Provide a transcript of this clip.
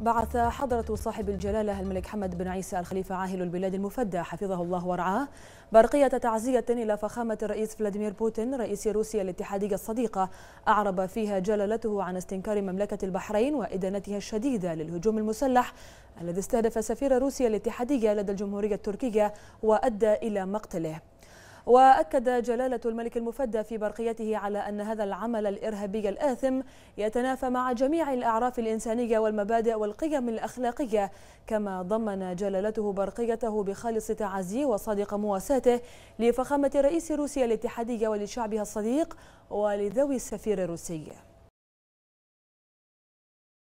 بعث حضرة صاحب الجلالة الملك حمد بن عيسى الخليفة عاهل البلاد المفدى حفظه الله ورعاه برقية تعزية إلى فخامة الرئيس فلاديمير بوتين رئيس روسيا الاتحادية الصديقة أعرب فيها جلالته عن استنكار مملكة البحرين وإدانتها الشديدة للهجوم المسلح الذي استهدف سفير روسيا الاتحادية لدى الجمهورية التركية وأدى إلى مقتله وأكد جلالة الملك المفدى في برقيته على أن هذا العمل الإرهابي الآثم يتنافى مع جميع الأعراف الإنسانية والمبادئ والقيم الأخلاقية كما ضمن جلالته برقيته بخالص تعزيه وصادق مواساته لفخامة رئيس روسيا الاتحادية ولشعبها الصديق ولذوي السفير الروسي